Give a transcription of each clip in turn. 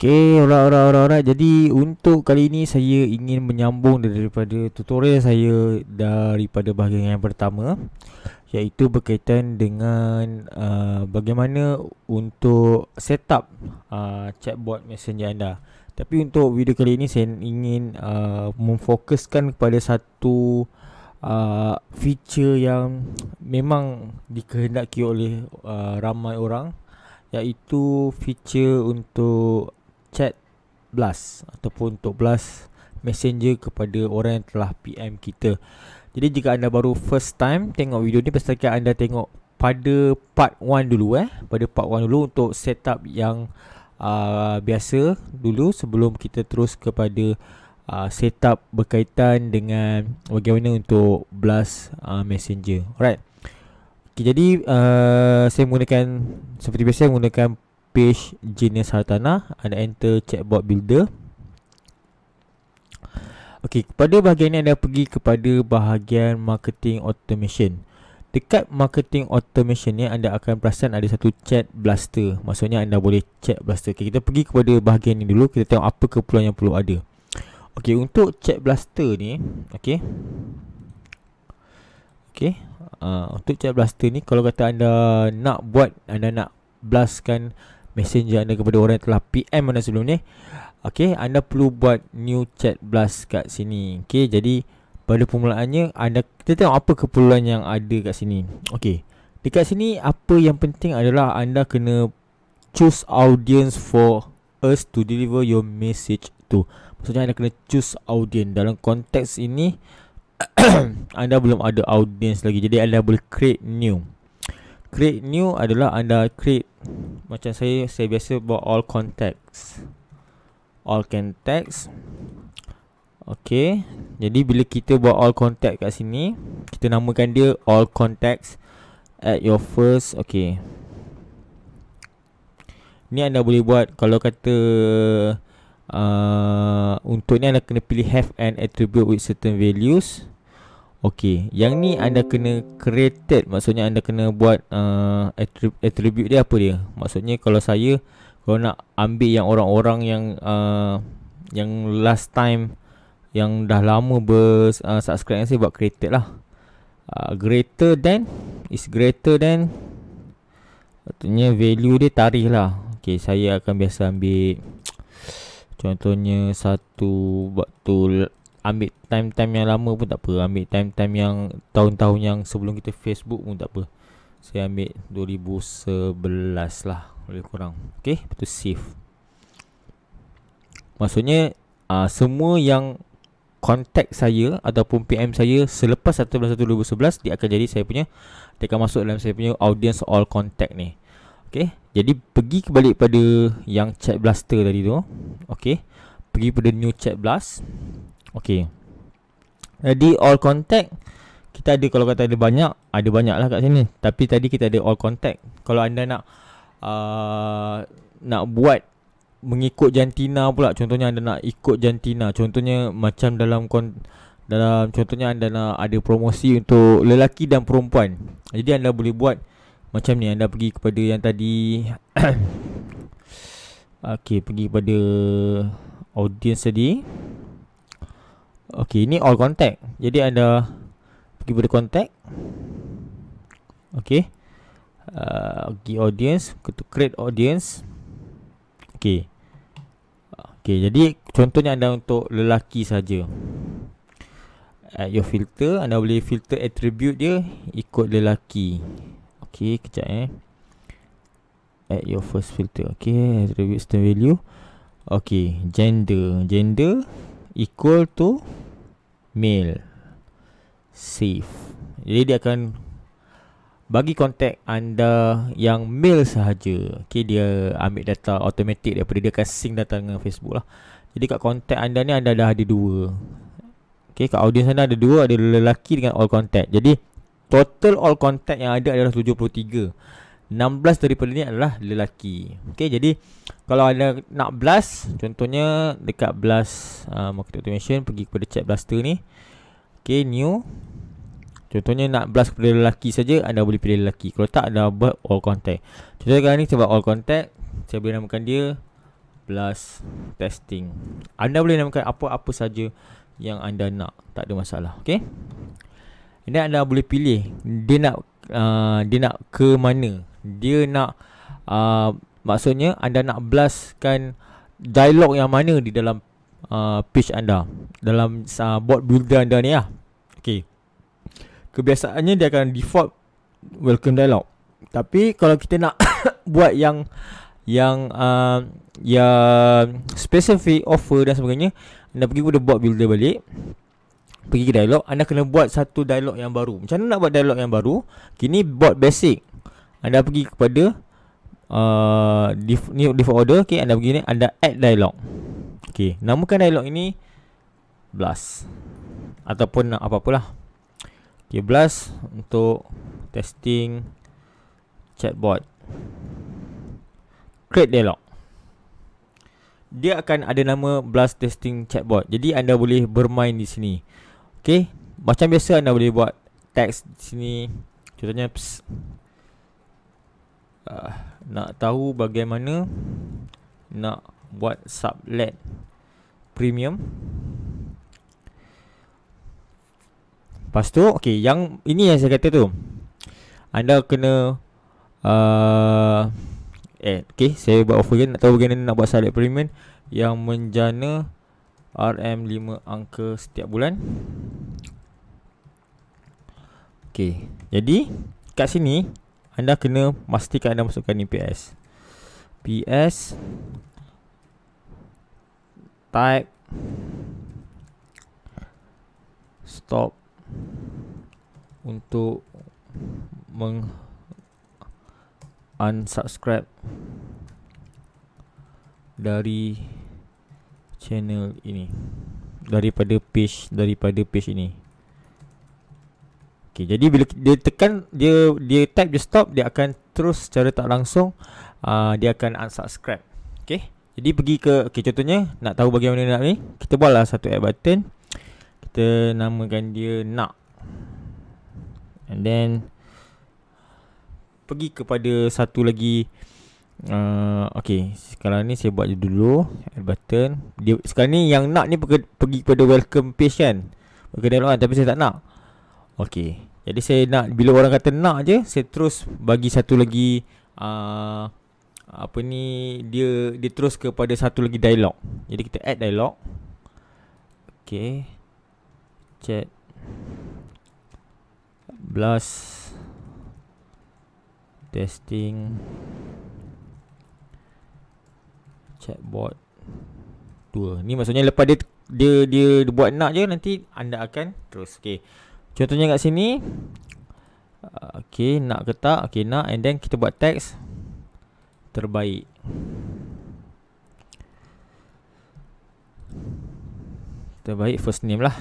Okay, orang, orang, orang, orang. Jadi untuk kali ini saya ingin menyambung daripada tutorial saya daripada bahagian yang pertama iaitu berkaitan dengan uh, bagaimana untuk setup uh, chatbot messenger anda. Tapi untuk video kali ini saya ingin uh, memfokuskan kepada satu uh, feature yang memang dikehendaki oleh uh, ramai orang iaitu feature untuk chat blast ataupun untuk blast messenger kepada orang yang telah PM kita. Jadi jika anda baru first time tengok video ni pastikan anda tengok pada part 1 dulu eh. Pada part 1 dulu untuk setup yang uh, biasa dulu sebelum kita terus kepada uh, setup berkaitan dengan bagaimana untuk blast uh, messenger. Alright. Okay, jadi uh, saya menggunakan seperti biasa menggunakan page Genius Hartana Anda enter chatbot builder Okey, kepada bahagian ni anda pergi kepada bahagian marketing automation Dekat marketing automation ni anda akan perasan ada satu chat blaster Maksudnya anda boleh chat blaster okay, Kita pergi kepada bahagian ni dulu Kita tengok apa keperluan yang perlu ada Okey, untuk chat blaster ni Okey Okey uh, Untuk chat blaster ni kalau kata anda nak buat Anda nak blastkan messenger anda kepada orang yang telah PM anda sebelum ni Okay, anda perlu buat new chat blast kat sini Okay, jadi pada permulaannya anda Kita tengok apa keperluan yang ada kat sini Okay, dekat sini apa yang penting adalah anda kena Choose audience for us to deliver your message to Maksudnya anda kena choose audience Dalam konteks ini anda belum ada audience lagi Jadi anda boleh create new create new adalah anda create macam saya saya biasa buat all contacts all contacts okey jadi bila kita buat all contact kat sini kita namakan dia all contacts at your first okey ni anda boleh buat kalau kata uh, untuk ni anda kena pilih have an attribute with certain values Okey, yang ni anda kena created maksudnya anda kena buat uh, attribute dia apa dia? Maksudnya kalau saya kalau nak ambil yang orang-orang yang uh, yang last time yang dah lama ber- uh, saya buat created lah. Uh, greater than is greater than maksudnya value dia tarikh lah. Okey, saya akan biasa ambil contohnya satu waktu ambil time-time yang lama pun tak apa Ambil time-time yang tahun-tahun yang sebelum kita Facebook pun tak apa Saya ambil 2011 lah lebih kurang Okay, betul save Maksudnya uh, semua yang contact saya ataupun PM saya selepas 11 2011 dia akan jadi saya punya dia akan masuk dalam saya punya audience all contact ni. Okey. Jadi pergi kembali pada yang chat blaster tadi tu. Okey. Pergi pada new chat blast. Okey, Jadi all contact Kita ada kalau kata ada banyak Ada banyak lah kat sini Tapi tadi kita ada all contact Kalau anda nak uh, Nak buat Mengikut jantina pula Contohnya anda nak ikut jantina Contohnya macam dalam kon dalam contohnya anda nak ada promosi untuk lelaki dan perempuan Jadi anda boleh buat macam ni Anda pergi kepada yang tadi Okey, pergi kepada audience tadi Okey, ini all contact. Jadi anda pergi pada contact. Okey. Uh, pergi audience, kita create audience. Okey. Okey, jadi contohnya anda untuk lelaki saja. Add your filter, anda boleh filter attribute dia ikut lelaki. Okey, kejap eh. At your first filter. Okey, attribute value. Okey, gender. Gender equal to mail save jadi dia akan bagi kontak anda yang mail sahaja okey dia ambil data automatik daripada dia akan sync data dengan Facebook lah jadi kat kontak anda ni anda dah ada dua okey kat audience anda ada dua ada lelaki dengan all contact jadi total all contact yang ada adalah 73 16 daripada ni adalah lelaki. Okey, jadi kalau ada nak blast, contohnya dekat blast uh, market automation pergi kepada chat blaster ni. Okey, new. Contohnya nak blast kepada lelaki saja, anda boleh pilih lelaki. Kalau tak ada buat all contact. Contohnya kali ni sebab all contact, saya boleh namakan dia blast testing. Anda boleh namakan apa-apa saja yang anda nak, tak ada masalah. Okey. Ini anda boleh pilih dia nak uh, dia nak ke mana dia nak uh, maksudnya anda nak blastkan dialog yang mana di dalam uh, pitch anda dalam uh, board builder anda ni lah okay? kebiasaannya dia akan default welcome dialog tapi kalau kita nak buat yang yang uh, ya specific offer dan sebagainya anda pergi kepada board builder balik pergi ke dialog anda kena buat satu dialog yang baru macam mana nak buat dialog yang baru kini board basic anda pergi kepada uh, def, new default order okey anda pergi ni anda add dialog okey namakan dialog ini blast ataupun apa-apalah okey blast untuk testing chatbot create dialog dia akan ada nama blast testing chatbot jadi anda boleh bermain di sini okey macam biasa anda boleh buat teks di sini contohnya uh, nak tahu bagaimana nak buat sublet premium lepas tu okay, yang ini yang saya kata tu anda kena uh, eh, ok saya buat offer nak tahu bagaimana nak buat sublet premium yang menjana RM5 angka setiap bulan ok jadi kat sini anda kena pastikan anda masukkan ni PS. PS type stop untuk meng unsubscribe dari channel ini daripada page daripada page ini Okey, jadi bila dia tekan dia dia type dia stop, dia akan terus secara tak langsung uh, dia akan unsubscribe. Okey. Jadi pergi ke okey contohnya nak tahu bagaimana nak ni, kita buatlah satu add button. Kita namakan dia nak. And then pergi kepada satu lagi Uh, okay Sekarang ni saya buat dia dulu Add button dia, Sekarang ni yang nak ni pergi, pergi kepada welcome page kan Kena log on tapi saya tak nak Okay jadi saya nak bila orang kata nak je, saya terus bagi satu lagi uh, apa ni dia dia terus kepada satu lagi dialog. Jadi kita add dialog. Okay Chat blast testing chatbot 2. Ni maksudnya lepas dia dia dia buat nak je nanti anda akan terus. Okay Contohnya kat sini Okay nak ke tak Okay nak and then kita buat teks Terbaik Terbaik first name lah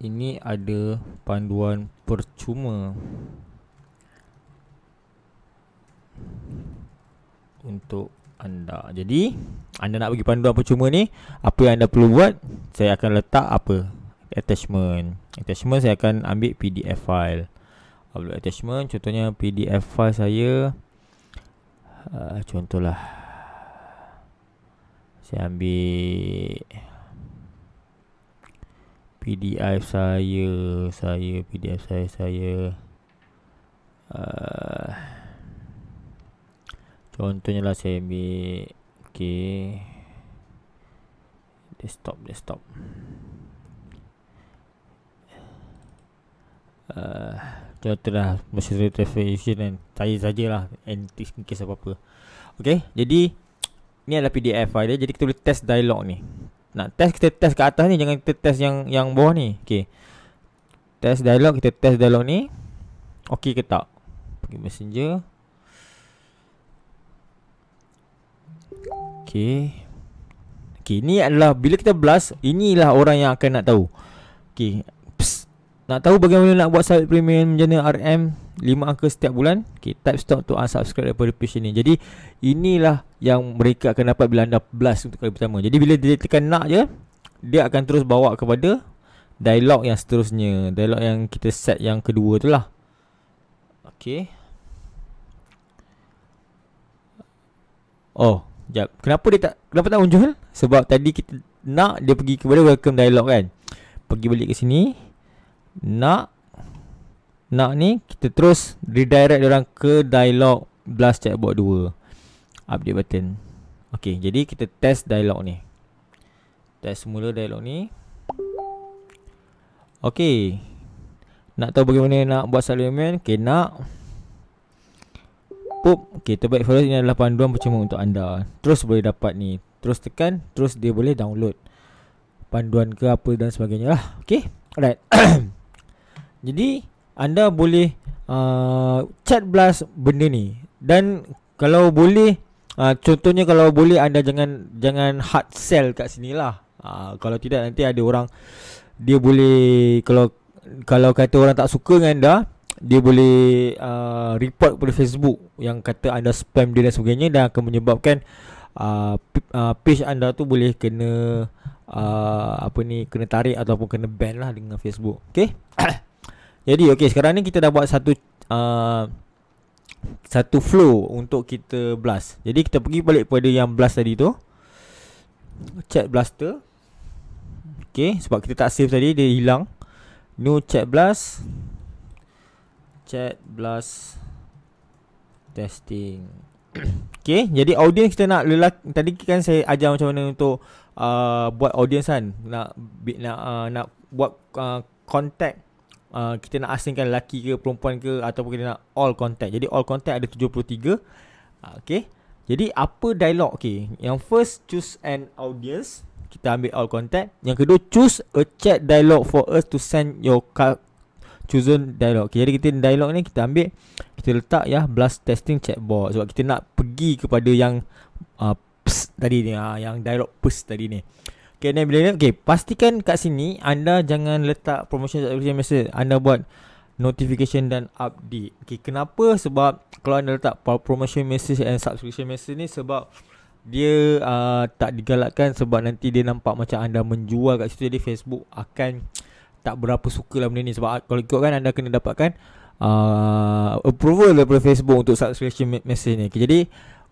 Ini ada panduan percuma Untuk anda. Jadi, anda nak bagi panduan apa cuma ni, apa yang anda perlu buat? Saya akan letak apa? Attachment. Attachment saya akan ambil PDF file. Upload attachment, contohnya PDF file saya uh, contohlah saya ambil PDF saya, saya PDF saya saya uh, Contohnya lah saya ambil Okay Desktop Desktop uh, ah, Contoh lah Mesti refresh kan Saya sajalah Anti mungkin apa-apa Okay Jadi Ni adalah PDF file dia Jadi kita boleh test dialog ni Nak test kita test kat atas ni Jangan kita test yang yang bawah ni Okay Test dialog Kita test dialog ni Okay ke tak Pergi messenger Okay Okay ni adalah Bila kita blast Inilah orang yang akan nak tahu Okay Psst. Nak tahu bagaimana nak buat Sabit premium Menjana RM 5 angka setiap bulan Okay Type stop to unsubscribe Daripada page ni Jadi Inilah Yang mereka akan dapat Bila anda blast Untuk kali pertama Jadi bila dia tekan nak je Dia akan terus bawa kepada Dialog yang seterusnya Dialog yang kita set Yang kedua tu lah Okay Oh Jap. Kenapa dia tak kenapa tak muncul? Sebab tadi kita nak dia pergi kepada welcome dialog kan. Pergi balik ke sini. Nak nak ni kita terus redirect dia orang ke dialog blast chatbot 2. Update button. Okey, jadi kita test dialog ni. Test semula dialog ni. Okey. Nak tahu bagaimana nak buat salamian, man? nak pop okey terbaik followers ini adalah panduan percuma untuk anda terus boleh dapat ni terus tekan terus dia boleh download panduan ke apa dan sebagainya lah okey alright jadi anda boleh uh, chat blast benda ni dan kalau boleh uh, contohnya kalau boleh anda jangan jangan hard sell kat sinilah uh, kalau tidak nanti ada orang dia boleh kalau kalau kata orang tak suka dengan anda dia boleh uh, report kepada Facebook yang kata anda spam dia dan sebagainya dan akan menyebabkan uh, uh page anda tu boleh kena uh, apa ni kena tarik ataupun kena ban lah dengan Facebook. Okay. Jadi okay sekarang ni kita dah buat satu uh, satu flow untuk kita blast. Jadi kita pergi balik pada yang blast tadi tu. Chat blaster. Okay sebab kita tak save tadi dia hilang. New chat blast chat blast testing. okay, jadi audience kita nak lelaki tadi kan saya ajar macam mana untuk uh, buat audience kan nak nak uh, nak buat uh, contact Uh, kita nak asingkan lelaki ke perempuan ke ataupun kita nak all contact. Jadi all contact ada 73. Uh, ah, okay. Jadi apa dialog? Okay. Yang first choose an audience. Kita ambil all contact. Yang kedua choose a chat dialog for us to send your chosen dialog. Okay, jadi kita dialog ni kita ambil kita letak ya blast testing chatbot sebab kita nak pergi kepada yang uh, ps, tadi ni uh, yang dialog push tadi ni. Okay, then bila ni, okay, pastikan kat sini anda jangan letak promotion chat promotion message. Anda buat notification dan update. Okay, kenapa? Sebab kalau anda letak promotion message and subscription message ni sebab dia uh, tak digalakkan sebab nanti dia nampak macam anda menjual kat situ jadi Facebook akan tak berapa suka lah benda ni sebab kalau ikut kan anda kena dapatkan uh, approval daripada Facebook untuk subscription message ni. Okay, jadi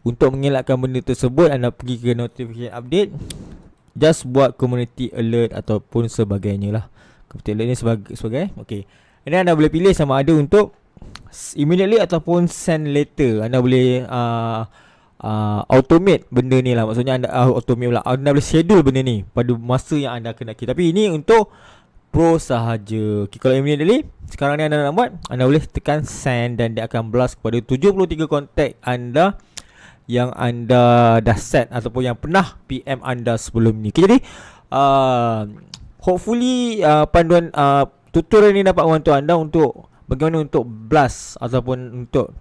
untuk mengelakkan benda tersebut anda pergi ke notification update just buat community alert ataupun sebagainya lah. Community alert ni sebagai sebagai okey. Ini anda boleh pilih sama ada untuk immediately ataupun send later. Anda boleh uh, uh, automate benda ni lah. Maksudnya anda uh, automate pula. Anda boleh schedule benda ni pada masa yang anda kena. Tapi ini untuk Pro sahaja okay, Kalau Eminem Daily Sekarang ni anda nak buat Anda boleh tekan send Dan dia akan blast kepada 73 kontak anda Yang anda dah set Ataupun yang pernah PM anda sebelum ni okay, Jadi uh, Hopefully uh, Panduan uh, Tutorial ni dapat membantu anda untuk Bagaimana untuk blast Ataupun untuk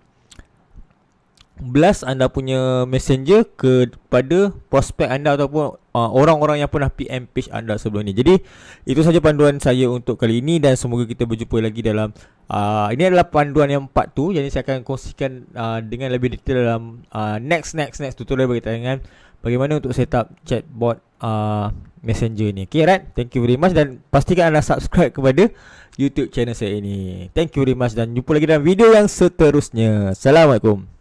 Blast anda punya messenger Kepada prospek anda Ataupun Ah, orang-orang yang pernah PM page anda sebelum ni. Jadi itu saja panduan saya untuk kali ini dan semoga kita berjumpa lagi dalam uh, ini adalah panduan yang part tu jadi saya akan kongsikan uh, dengan lebih detail dalam uh, next next next tutorial berkaitan dengan bagaimana untuk set up chatbot uh, messenger ni. Okay right? Thank you very much dan pastikan anda subscribe kepada YouTube channel saya ini. Thank you very much dan jumpa lagi dalam video yang seterusnya. Assalamualaikum.